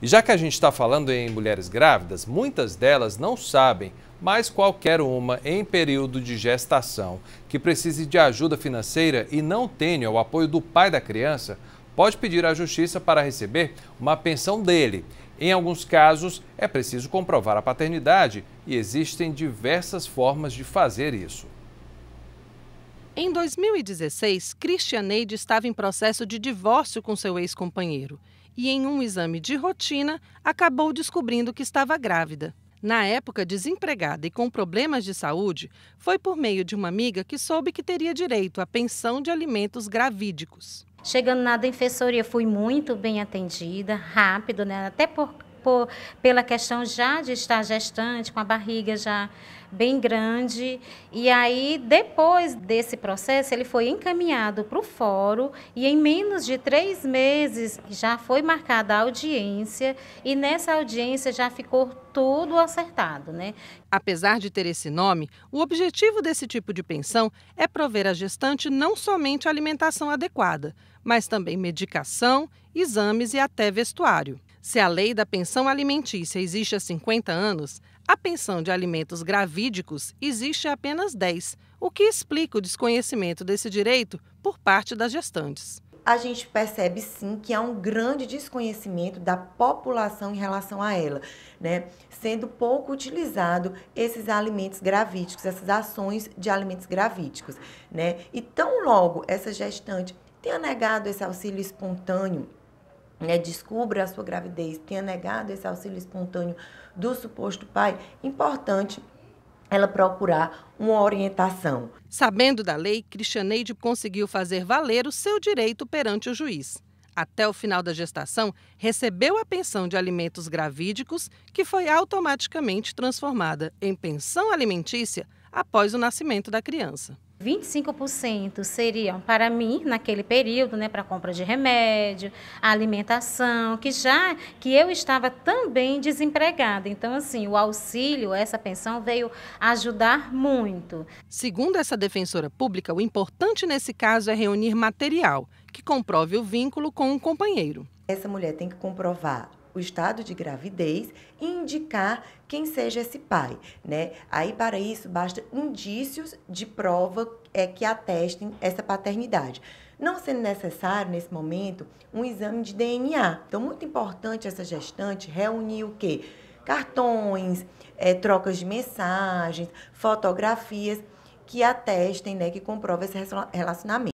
E já que a gente está falando em mulheres grávidas, muitas delas não sabem, mas qualquer uma em período de gestação que precise de ajuda financeira e não tenha o apoio do pai da criança, pode pedir à justiça para receber uma pensão dele. Em alguns casos, é preciso comprovar a paternidade e existem diversas formas de fazer isso. Em 2016, Cristianeide estava em processo de divórcio com seu ex-companheiro e, em um exame de rotina, acabou descobrindo que estava grávida. Na época desempregada e com problemas de saúde, foi por meio de uma amiga que soube que teria direito à pensão de alimentos gravídicos. Chegando na defensoria, fui muito bem atendida, rápido, né? Até porque por, pela questão já de estar gestante, com a barriga já bem grande. E aí, depois desse processo, ele foi encaminhado para o fórum e em menos de três meses já foi marcada a audiência e nessa audiência já ficou tudo acertado, né? Apesar de ter esse nome, o objetivo desse tipo de pensão é prover à gestante não somente a alimentação adequada, mas também medicação, exames e até vestuário. Se a lei da pensão alimentícia existe há 50 anos, a pensão de alimentos gravídicos existe há apenas 10, o que explica o desconhecimento desse direito por parte das gestantes. A gente percebe sim que há um grande desconhecimento da população em relação a ela, né? Sendo pouco utilizado esses alimentos gravídicos, essas ações de alimentos gravídicos, né? E tão logo essa gestante tenha negado esse auxílio espontâneo, né, descubra a sua gravidez, tenha negado esse auxílio espontâneo do suposto pai, importante ela procurar uma orientação. Sabendo da lei, Cristianeide conseguiu fazer valer o seu direito perante o juiz. Até o final da gestação, recebeu a pensão de alimentos gravídicos, que foi automaticamente transformada em pensão alimentícia após o nascimento da criança. 25% seriam para mim naquele período, né, para compra de remédio, alimentação, que já que eu estava também desempregada. Então assim, o auxílio, essa pensão veio ajudar muito. Segundo essa defensora pública, o importante nesse caso é reunir material que comprove o vínculo com o um companheiro. Essa mulher tem que comprovar o estado de gravidez e indicar quem seja esse pai, né? Aí para isso basta indícios de prova é que atestem essa paternidade não sendo necessário nesse momento um exame de DNA. Então, muito importante essa gestante reunir o quê? Cartões, é, trocas de mensagens, fotografias que atestem, né, que comprovem esse relacionamento.